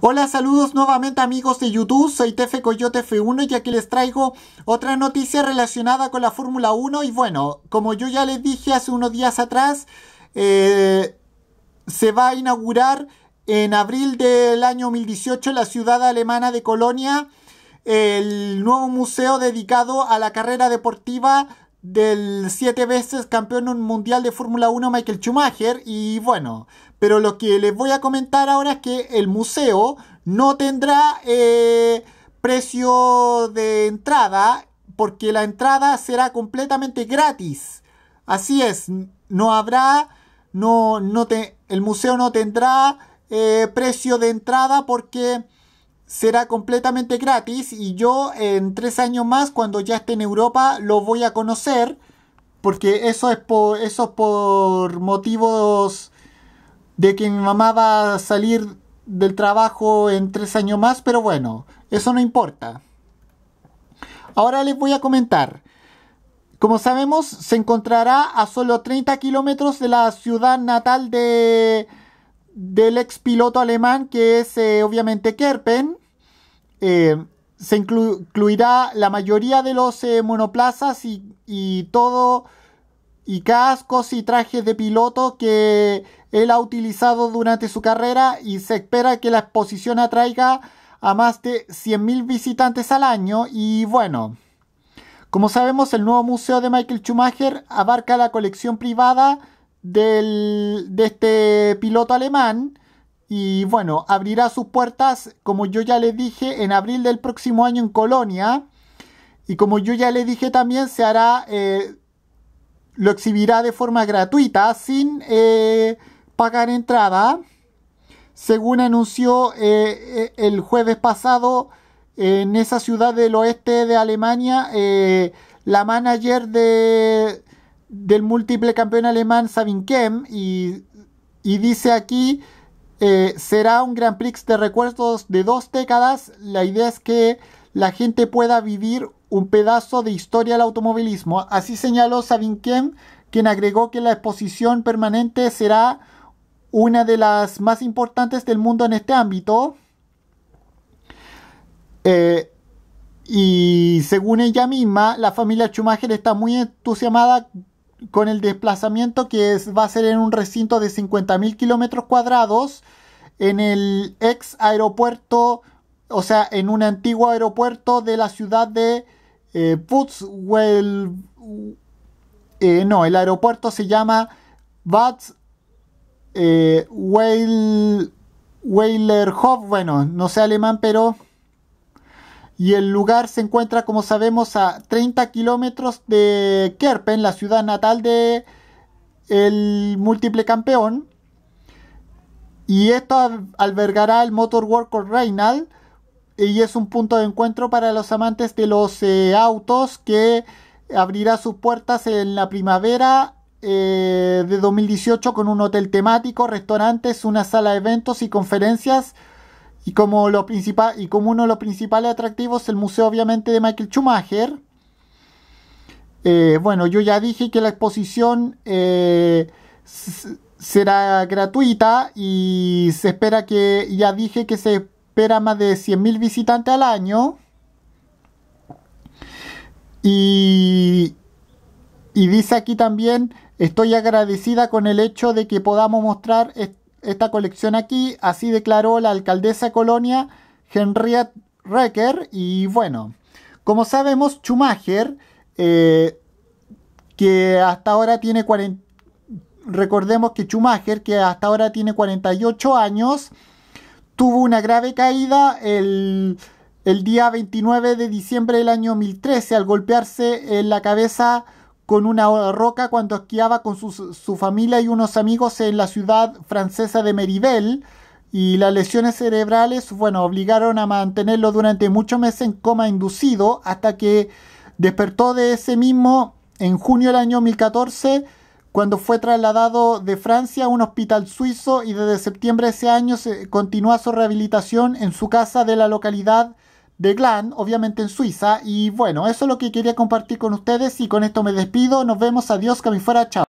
Hola, saludos nuevamente amigos de YouTube, soy Tefe Coyote F1 y aquí les traigo otra noticia relacionada con la Fórmula 1 y bueno, como yo ya les dije hace unos días atrás, eh, se va a inaugurar en abril del año 2018 la ciudad alemana de Colonia el nuevo museo dedicado a la carrera deportiva del siete veces campeón mundial de Fórmula 1 Michael Schumacher y bueno, pero lo que les voy a comentar ahora es que el museo no tendrá eh, precio de entrada porque la entrada será completamente gratis. Así es, no habrá, no, no te, el museo no tendrá eh, precio de entrada porque será completamente gratis y yo en tres años más, cuando ya esté en Europa, lo voy a conocer, porque eso es por, eso por motivos de que mi mamá va a salir del trabajo en tres años más, pero bueno, eso no importa. Ahora les voy a comentar. Como sabemos, se encontrará a solo 30 kilómetros de la ciudad natal de, del ex piloto alemán, que es eh, obviamente Kerpen. Eh, se incluirá la mayoría de los eh, monoplazas y, todo y cascos y trajes de piloto que él ha utilizado durante su carrera y se espera que la exposición atraiga a más de 100.000 visitantes al año y bueno, como sabemos el nuevo museo de Michael Schumacher abarca la colección privada de este piloto alemán y bueno, abrirá sus puertas, como yo ya les dije, en abril del próximo año en Colonia. Y como yo ya les dije también, se hará, eh, lo exhibirá de forma gratuita, sin eh, pagar entrada. Según anunció eh, el jueves pasado en esa ciudad del oeste de Alemania, la manager de, del múltiple campeón alemán Sabin Kem. Y, y dice aquí eh, será un Gran Prix de recuerdos de dos décadas. La idea es que la gente pueda vivir un pedazo de historia del automovilismo. Así señaló Sabin Kem, quien agregó que la exposición permanente será una de las más importantes del mundo en este ámbito. Eh, y según ella misma, la familia Schumacher está muy entusiasmada con el desplazamiento que es, va a ser en un recinto de 50.000 kilómetros cuadrados en el ex aeropuerto, o sea, en un antiguo aeropuerto de la ciudad de eh, eh no, el aeropuerto se llama Bad Weilerhof. Bueno, no sé alemán, pero y el lugar se encuentra, como sabemos, a 30 kilómetros de Kerpen, la ciudad natal de el múltiple campeón. Y esto albergará el Motor World Reinal eh, y es un punto de encuentro para los amantes de los eh, autos que abrirá sus puertas en la primavera eh, de 2018 con un hotel temático, restaurantes, una sala de eventos y conferencias y como, lo principal, y como uno de los principales atractivos, el museo obviamente de Michael Schumacher. Eh, bueno, yo ya dije que la exposición eh, será gratuita y se espera que, ya dije que se espera más de 100.000 visitantes al año. Y, y dice aquí también, estoy agradecida con el hecho de que podamos mostrar este esta colección aquí, así declaró la alcaldesa de Colonia, Henriette Recker, y bueno, como sabemos, Schumacher, eh, que hasta ahora tiene 40, recordemos que Schumacher, que hasta ahora tiene 48 años, tuvo una grave caída el, el día 29 de diciembre del año 2013 al golpearse en la cabeza con una roca cuando esquiaba con su, su, familia y unos amigos en la ciudad francesa de Meribel y las lesiones cerebrales, bueno, obligaron a mantenerlo durante muchos meses en coma inducido hasta que despertó de ese mismo en junio del año 2014 cuando fue trasladado de Francia a un hospital suizo y desde septiembre de ese año se continúa su rehabilitación en su casa de la localidad de Glan, obviamente en Suiza. Y bueno, eso es lo que quería compartir con ustedes y con esto me despido. Nos vemos, adiós, que fuera, chao.